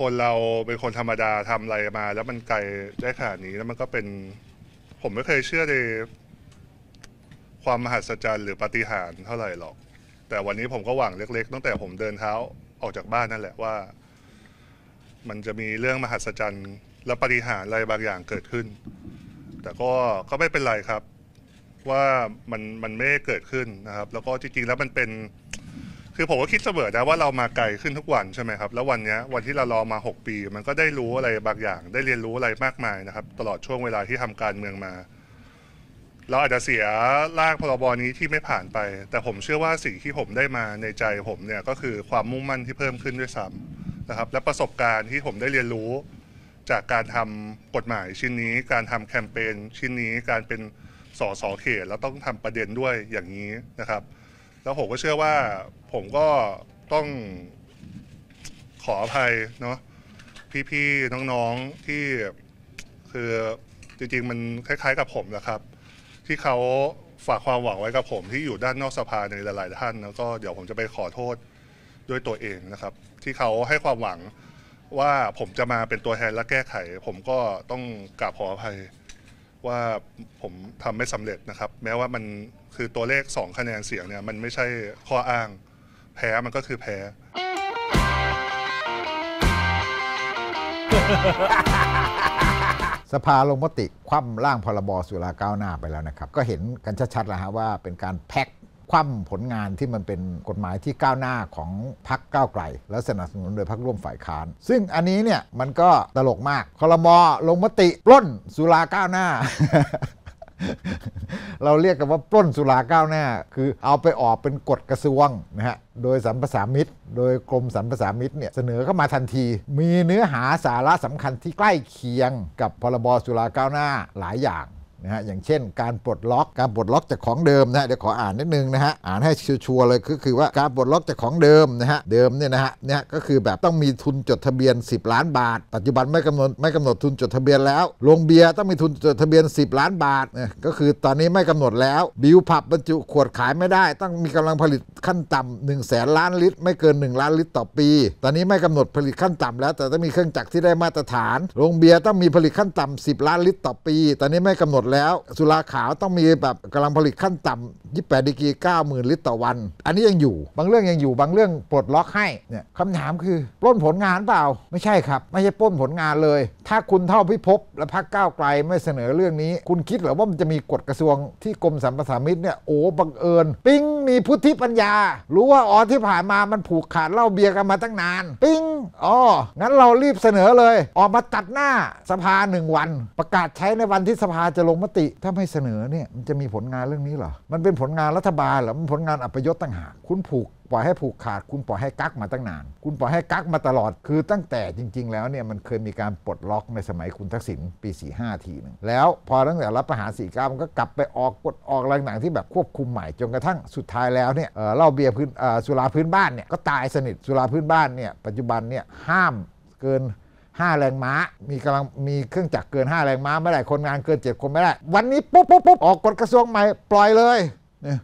คนเราเป็นคนธรรมดาทำอะไรมาแล้วมันไกลได้ขนาดนี้แล้วมันก็เป็น ผมไม่เคยเชื่อในความมหัศจรรย์หรือปาฏิหาริ์เท่าไหร่หรอก แต่วันนี้ผมก็หวังเล็กๆ ตั้งแต่ผมเดินเท้าออกจากบ้านนั่นแหละว่า มันจะมีเรื่องมหัศจรรย์และปาฏิหาริย์อะไรบางอย่างเกิดขึ้น แต่ก็ก็ไม่เป็นไรครับว่ามันมันไม่เกิดขึ้นนะครับ แล้วก็จริงๆแล้วมันเป็นคือผมก็คิดเสมอนะว่าเรามาไกลขึ้นทุกวันใช่ไหมครับ แล้ววันนี้วันที่เรารอมา 6 ปี มันก็ได้รู้อะไรบางอย่างได้เรียนรู้อะไรมากมาย นะครับ ตลอดช่วงเวลาที่ทำการเมืองมา เราอาจจะเสีย ร่างพรบนี้ที่ไม่ผ่านไป แต่ผมเชื่อว่าสิ่งที่ผมได้มาในใจผมเนี่ยก็คือความมุ่งมั่นที่เพิ่มขึ้นด้วยซ้ำนะครับ และประสบการณ์ที่ผมได้เรียนรู้ จากการทำกฎหมาย ชิ้นนี้การทำแคมเปญชิ้นนี้การเป็นสสเขต แล้วต้องทำประเด็นด้วยอย่างนี้นะครับแล้วผมก็เชื่อว่าผมก็ต้องขออภัยเนาะพี่ๆน้องๆที่คือจริงๆมันคล้าย ๆกับผมนะครับ ที่เขาฝากความหวังไว้กับผมที่อยู่ด้านนอกสภาในหลายๆท่านแล้วก็เดี๋ยวผมจะไปขอโทษด้วยตัวเองนะครับ ที่เขาให้ความหวังว่าผมจะมาเป็นตัวแทนและแก้ไข ผมก็ต้องกราบขออภัยว่าผมทำไม่สำเร็จนะครับ แม้ว่ามันคือตัวเลข 2 คะแนนเสียงเนี่ยมันไม่ใช่ข้ออ้าง แพ้มันก็คือแพ้ สภาลงมติคว่ำร่างพรบสุราก้าวหน้าไปแล้วนะครับ ก็เห็นกันชัดๆแล้วฮะว่าเป็นการแพ็คคว่ำผลงานที่มันเป็นกฎหมายที่ก้าวหน้าของพรรคก้าวไกล และสนับสนุนโดยพักร่วมฝ่ายค้าน ซึ่งอันนี้เนี่ยมันก็ตลกมากคลมอลงมติปล้นสุราก้าวหน้า เราเรียกกันว่าปล้นสุราก้าวหน้า คือเอาไปออกเป็นกฎกระทรวงนะฮะโดยสัมพสามิตรโดยกรมสัมพสามิตรเนี่ยเสนอเข้ามาทันที มีเนื้อหาสาระสำคัญที่ใกล้เคียง กับพรบสุราก้าวหน้าหลายอย่างนะฮะอย่างเช่นการปลดล็อกการปลดล็อกจากของเดิมนะฮะเดี๋ยวขออ่านนิดนึงนะฮะอ่านให้ชัวร์เลยก็คือว่าการปลดล็อกจากของเดิมนะฮะเดิมเนี่ยนะฮะเนี่ยก็คือแบบต้องมีทุนจดทะเบียน10ล้านบาทปัจจุบันไม่กำหนดไม่กำหนดทุนจดทะเบียนแล้วโรงเบียร์ต้องมีทุนจดทะเบียน 10 ล้านบาทนะก็คือตอนนี้ไม่กำหนดแล้วบิวผับบรรจุขวดขายไม่ได้ ต้องมีกำลังผลิตขั้นต่ำ1นึ่งแสนล้านลิตร ไม่เกิน 1 ล้านลิตรต่อปีตอนนี้ไม่กำหนดผลิตขั้นต่ำแล้ว แต่ต้องมีเครื่องจักรที่ได้มาตรฐาน โรงเบียร์ต้องมีผลิตขั้นต่ำ10 ล้านลิตรต่อปีตอนนี้ไม่กำหนดแล้วสุราขาวต้องมีแบบกำลังผลิตขั้นต่ำ28 ดีก้ี90,000 ลิตรต่อวัน อันนี้ยังอยู่บางเรื่องยังอยู่บางเรื่องปลดล็อกให้เนี่ยคำถามคือ ปล้นผลงานเปล่า ไม่ใช่ครับ ไม่ใช่ปล้นผลงานเลย ถ้าคุณเท่าพิภพและพรรคก้าวไกลไม่เสนอเรื่องนี้ คุณคิดหรือว่ามันจะมีกฎกระทรวง ที่กรมสรรพสามิตเนี่ยโอ้บังเอิญปิ้งมีพุทธิปัญญารู้ว่าอ๋อที่ผ่านมามันผูกขาดเล่าเบียร์กันมาตั้งนานปิ้งอ๋องั้นเรารีบเสนอเลย ออกมาตัดหน้าสภาหนึ่งวัน ประกาศใช้ในวันที่สภาจะลงมติถ้าไม่เสนอเนี่ยมันจะมีผลงานเรื่องนี้เหรอ มันเป็นผลงานรัฐบาลเหรอ มันผลงานอัปยศต่างหาก คุณผูก ปล่อยให้ผูกขาด คุณปล่อยให้กักมาตั้งนาน คุณปล่อยให้กักมาตลอด คือตั้งแต่จริง ๆแล้วเนี่ยมันเคยมีการปลดล็อกในสมัยคุณทักษิณปี45ทีหนึ่งแล้วพอตั้งแต่รับประหาร49มันก็กลับไปออกกฎออกแรงหนังที่แบบควบคุมใหม่จนกระทั่งสุดท้ายแล้วเนี่ยเหล้าเบียร์พื้นสุราพื้นบ้านเนี่ยก็ตายสนิทสุราพื้นบ้านเนี่ยปัจจุบันเนี่ยห้ามเกิน5แรงม้า มีกำลังมีเครื่องจักรเกิน5แรงม้า ไม่ได้คนงานเกิน 7 คนไม่ได้ วันนี้ปุ๊บปุ๊บปุ๊บออกกฎกระทรวงใหม่ปล่อยเลย เนี่ย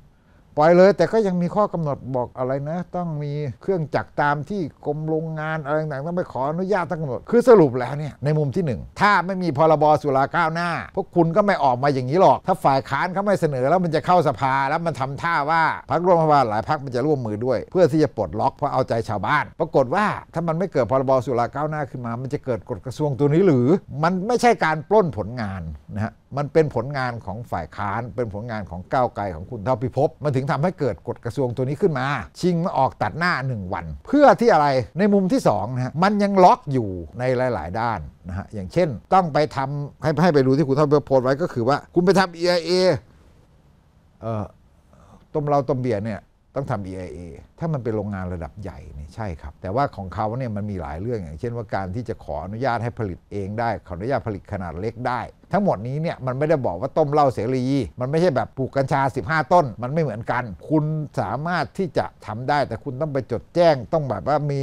ปล่อยเลย แต่ก็ยังมีข้อกำหนดบอกอะไรนะ ต้องมีเครื่องจักรตามที่กรมโรงงานอะไรต่างๆต้องไปขออนุญาตตั้งกำหนดคือสรุปแล้วเนี่ยในมุมที่ 1 ถ้าไม่มีพรบสุราก้าวหน้า พวกคุณก็ไม่ออกมาอย่างนี้หรอก ถ้าฝ่ายค้านเขาไม่เสนอแล้วมันจะเข้าสภาแล้วมันทำท่าว่าพรรครวมัฐบาลหลายพรรคมันจะร่วมมือด้วยเพื่อที่จะปลดล็อกเพราะเอาใจชาวบ้าน ปรากฏว่าถ้ามันไม่เกิดพรบสุราก้าวหน้าขึ้นมามันจะเกิดกฎกระทรวงตัวนี้หรือ มันไม่ใช่การปล้นผลงานนะฮะมันเป็นผลงานของฝ่ายค้าน เป็นผลงานของก้าวไกลของคุณเท่าพิภพมันถึงทำให้เกิดกฎกระทรวงตัวนี้ขึ้นมา ชิงมาออกตัดหน้า 1 วัน เพื่อที่อะไร ในมุมที่2นะฮะ มันยังล็อกอยู่ในหลายๆ ด้านนะฮะ อย่างเช่น ต้องไปทำให้ให้ไปดูที่คุณเท่าพิภพโพสไว้ก็คือว่า คุณไปทำ EIA เอ่อต้มเราต้มเบียร์เนี่ยต้องทำ EIA ถ้ามันเป็นโรงงานระดับใหญ่เนี่ยใช่ครับ แต่ว่าของเขาเนี่ยมันมีหลายเรื่องอย่างเช่นว่าการที่จะขออนุญาตให้ผลิตเองได้ ขออนุญาตผลิตขนาดเล็กได้ทั้งหมดนี้เนี่ยมันไม่ได้บอกว่าต้มเหล้าเสรีมันไม่ใช่แบบปลูกกัญชา 15 ต้นมันไม่เหมือนกัน คุณสามารถที่จะทำได้ แต่คุณต้องไปจดแจ้งต้องแบบว่ามี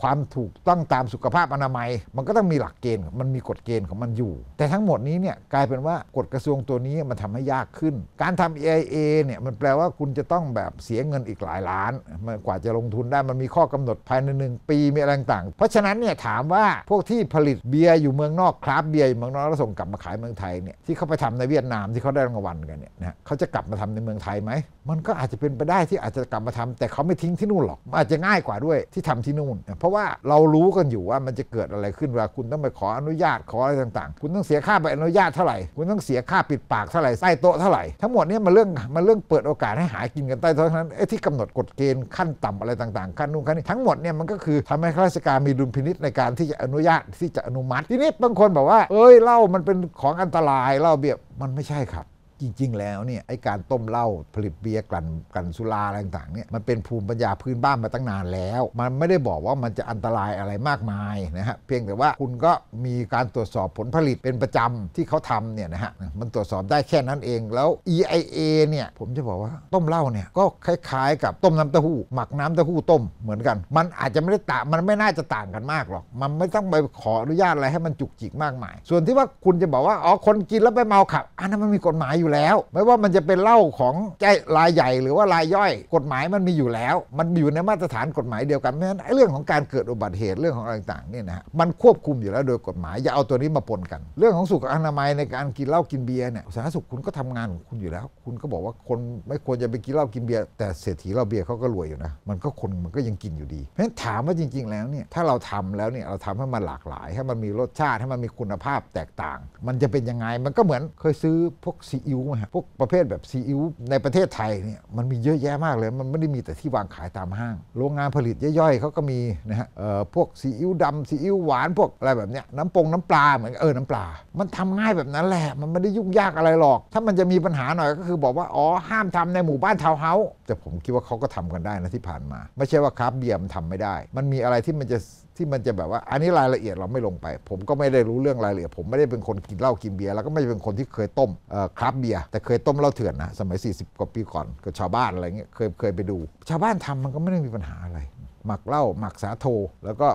ความถูกต้องตามสุขภาพอนามัย มันก็ต้องมีหลักเกณฑ์มันมีกฎเกณฑ์ของมันอยู่ แต่ทั้งหมดนี้เนี่ยกลายเป็นว่ากฎกระทรวงตัวนี้มันทำให้ยากขึ้น การทำ EIA เนี่ยมันแปลว่าคุณจะต้องแบบเสียเงินอีกหลายล้านมันกว่าจะลงทุนได้มันมีข้อกำหนดภายในหนึ่งปีมีอะไรต่างเพราะฉะนั้นเนี่ยถามว่าพวกที่ผลิตเบียร์อยู่เมืองนอกคราฟเบียร์อยู่เมืองนอกแล้วส่งกลับมาขายเมืองไทยเนี่ยที่เขาไปทำในเวียดนามที่เขาได้รางวัลกันเนี่ยนะเขาจะกลับมาทำในเมืองไทยไหม มันก็อาจจะเป็นไปได้ที่อาจจะกลับมาทำ แต่เขาไม่ทิ้งที่นู่นหรอกอาจจะง่ายกว่าด้วยที่ทำที่นู่นเพราะว่าเรารู้กันอยู่ว่ามันจะเกิดอะไรขึ้นว่าคุณต้องไปขออนุญาตขออะไรต่างๆ คุณต้องเสียค่าใบอนุญาตเท่าไหร่คุณต้องเสียค่าปิดปากเท่าไหร่ใต้โต๊ะเท่าไหร่ทั้งหมดเนี่ยมันเรื่องมันเรื่องเปิดโอกาสให้หากินกันใต้โต๊ะนั้นไอ้ที่กำหนดกฎเกณฑ์ขั้นต่ำอะไรต่างๆขั้นนู่นขั้นนี้ทั้งหมดเนี่ยมันก็คือทำให้ข้าราชการมีดุลพินิษในการที่จะอนุญาตที่จะอนุมัติ ทีนี้บางคนบอกว่าเอ้ยเล่ามันเป็นของอันตรายเล่าเบียบมันไม่ใช่ครับจริงๆ แล้วเนี่ยไอการต้มเหล้าผลิตเบียร์กลั่นกลั่นสุราอะไรต่างๆเนี่ยมันเป็นภูมิปัญญาพื้นบ้านมาตั้งนานแล้ว มันไม่ได้บอกว่ามันจะอันตรายอะไรมากมายนะฮะเพียงแต่ว่าคุณก็มีการตรวจสอบผลผลิตเป็นประจำที่เขาทำเนี่ยนะฮะมันตรวจสอบได้แค่นั้นเองแล้ว EIA เนี่ยผมจะบอกว่าต้มเหล้าเนี่ยก็คล้าย ๆ กับต้มน้ำเต้าหู้หมักน้ำเต้าหู้ต้มเหมือนกัน มันอาจจะไม่ได้ต่างมันไม่น่าจะต่างกันมากหรอกมันไม่ต้องไปขออนุญาตอะไรให้มันจุกจิกมากมาย ส่วนที่ว่าคุณจะบอกว่าอ๋อคนกินแล้วไปเมาขับอันนั้นมันมีกฎหมายอยูู่่แล้วไม่ว่ามันจะเป็นเหล้าของใจรายใหญ่หรือว่ารายย่อย กฎหมายมันมีอยู่แล้ว มันอยู่ในมาตรฐานกฎหมายเดียวกันเพราะฉะนั้นเรื่องของการเกิดอุบัติเหตุเรื่องของอะไรต่างๆเนี่ยนะฮะมันควบคุมอยู่แล้วโดยกฎหมายอย่าเอาตัวนี้มาปนกัน เรื่องของสุขอนามัยในการกินเหล้ากินเบียร์เนี่ยสาธารณสุขคุณก็ทำงานของคุณอยู่แล้ว คุณก็บอกว่าคนไม่ควรจะไปกินเหล้ากินเบียร์แต่เศรษฐีเหล้าเบียร์เขาก็รวยอยู่นะมันก็คนมันก็ยังกินอยู่ดีเพราะฉะนั้นถามว่าจริงๆแล้วเนี่ยถ้าเราทำแล้วเนี่ยเราทำให้มันหลากหลาย ให้มันมีรสชาติให้มันมีคุณภาพแตกต่างมันจะเป็นยังไงมันก็เหมือนเคยซื้อพวกซีอิอิวฮะพวกประเภทแบบซีอิ๊วในประเทศไทยเนี่ยมันมีเยอะแยะมากเลย มันไม่ได้มีแต่ที่วางขายตามห้างโรงงานผลิตย่อยๆเขาก็มีนะฮะพวกซีอิ๊วดำซีอิ๊วหวานพวกอะไรแบบเนี้ยน้ำปงน้ำปลาเหมือนเออน้ำปลา มันทำง่ายแบบนั้นแหละมันไม่ได้ยุ่งยากอะไรหรอก ถ้ามันจะมีปัญหาหน่อยก็คือ บอกว่าอ๋อห้ามทำในหมู่บ้านทาวน์เฮาส์แต่ผมคิดว่าเขาก็ทำกันได้นะที่ผ่านมา ไม่ใช่ว่าคราฟเบียร์มันทำไม่ได้ มันมีอะไรที่มันจะที่มันจะแบบว่าอันนี้รายละเอียดเราไม่ลงไป ผมก็ไม่ได้รู้เรื่องรายละเอียดผมไม่ได้เป็นคนกินเหล้ากินเบียร์แล้วก็ไม่ได้เป็นคนที่เคยต้มครับเบียร์แต่เคยต้มเหล้าเถื่อนนะสมัย 40 กว่าปีก่อนกับชาวบ้านอะไรเงี้ยเคยเคยไปดู ชาวบ้านทำมันก็ไม่ได้มีปัญหาอะไรหมักเหล้าหมักสาโทแล้วก็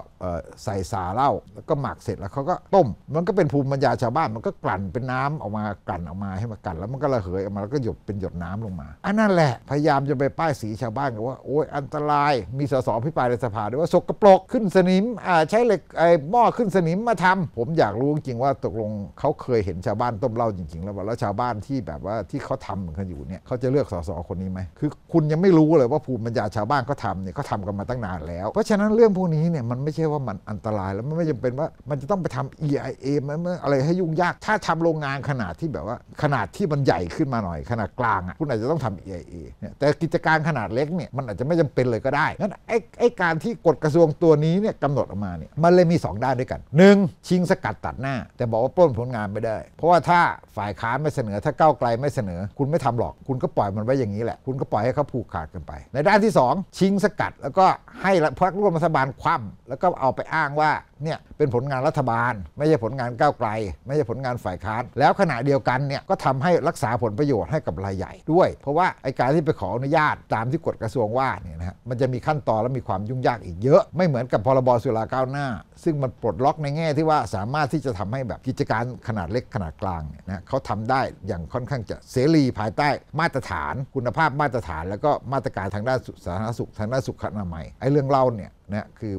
ใส่สาเหล้าแล้วก็หมักเสร็จแล้วเขาก็ต้ม มันก็เป็นภูมิปัญญาชาวบ้านมันก็กลั่นเป็นน้ำออกมากลั่นออกมาให้มันกลั่นแล้วมันก็ระเหยออกมาแล้วก็หยดเป็นหยดน้ำลงมาอันนั่นแหละพยายามจะไปป้ายสีชาวบ้านว่าโอ้ยอันตรายมีสสพิปายในสภาด้วยว่าสกปรกขึ้นสนิมใช้เหล็กไอ้หม้อขึ้นสนิมมาทำ ผมอยากรู้จริงว่าตกลงเขาเคยเห็นชาวบ้านต้มเหล้าจริง ๆแล้วแล้วชาวบ้านที่แบบว่าที่เขาทำกันอยู่เนี่ยเขาจะเลือกสสคนนี้ไหมคือ คุณยังไม่รู้เลยว่าภูมิปัญญาชาวบ้านเขาทำเนี่ยเขาทำกันมาตั้งนานแล้วเพราะฉะนั้นเรื่องพวกนี้เนี่ยมันไม่ใช่ว่ามันอันตรายแล้วมันไม่จำเป็นว่ามันจะต้องไปทำ EIA มันอะไรให้ยุ่งยากถ้าทำโรงงานขนาดที่แบบว่า ขนาดที่มันใหญ่ขึ้นมาหน่อยขนาดกลางอ่ะคุณอาจจะต้องทำ EIA เนี่ยแต่กิจการขนาดเล็กเนี่ยมันอาจจะไม่จำเป็นเลยก็ได้งั้นไอ้ไอ้การที่กฎกระทรวงตัวนี้เนี่ยกำหนดออกมาเนี่ยมันเลยมี 2 ด้านด้วยกัน 1. ชิงสกัดตัดหน้า แต่บอกว่าปล้นผลงานไม่ได้ เพราะว่าถ้าฝ่ายค้านไม่เสนอถ้าก้าวไกลไม่เสนอ คุณไม่ทำหรอกคุณก็ปล่อยมันไว้อย่างนี้แหละ คุณก็ปล่อยให้เขาผูกขาดกันไป ในด้านที่ 2 ชิงสกัดแล้วก็ให้ให้พรรคร่วมรัฐบาลคว่ำแล้วก็เอาไปอ้างว่าเนี่ยเป็นผลงานรัฐบาล ไม่ใช่ผลงานก้าวไกล ไม่ใช่ผลงานฝ่ายค้าน แล้วขณะเดียวกันเนี่ยก็ทำให้รักษาผลประโยชน์ให้กับรายใหญ่ ด้วย เพราะว่าไอ้การที่ไปขออนุญาตตามที่กฎกระทรวงว่าเนี่ยนะฮะมันจะมีขั้นตอนและมีความยุ่งยากอีกเยอะไม่เหมือนกับพรบสุราก้าวหน้า ซึ่งมันปลดล็อกในแง่ที่ว่าสามารถที่จะทำให้แบบกิจการขนาดเล็กขนาดกลางเนี่ยนะเขาทำได้อย่างค่อนข้างจะเสรีภายใต้มาตรฐาน คุณภาพมาตรฐาน แล้วก็มาตรการทางด้านสาธารณสุขทางด้านสุขอนามัยไอ้เรื่องรื่องเล่าเนี่ยนะคือ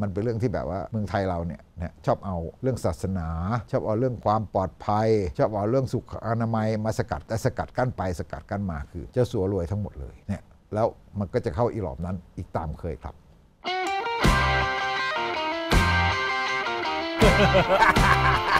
มันเป็นเรื่องที่แบบว่าเมืองไทยเราเนี่ยนะชอบเอาเรื่องศาสนา ชอบเอาเรื่องความปลอดภัย ชอบเอาเรื่องสุขอนามัยมาสกัดแต่สกัดกั้นไปสกัดกั้นมาคือเจ้าสัวรวยทั้งหมดเลยเนี่ยแล้วมันก็จะเข้าอีหลอบนั้นอีกตามเคยครับ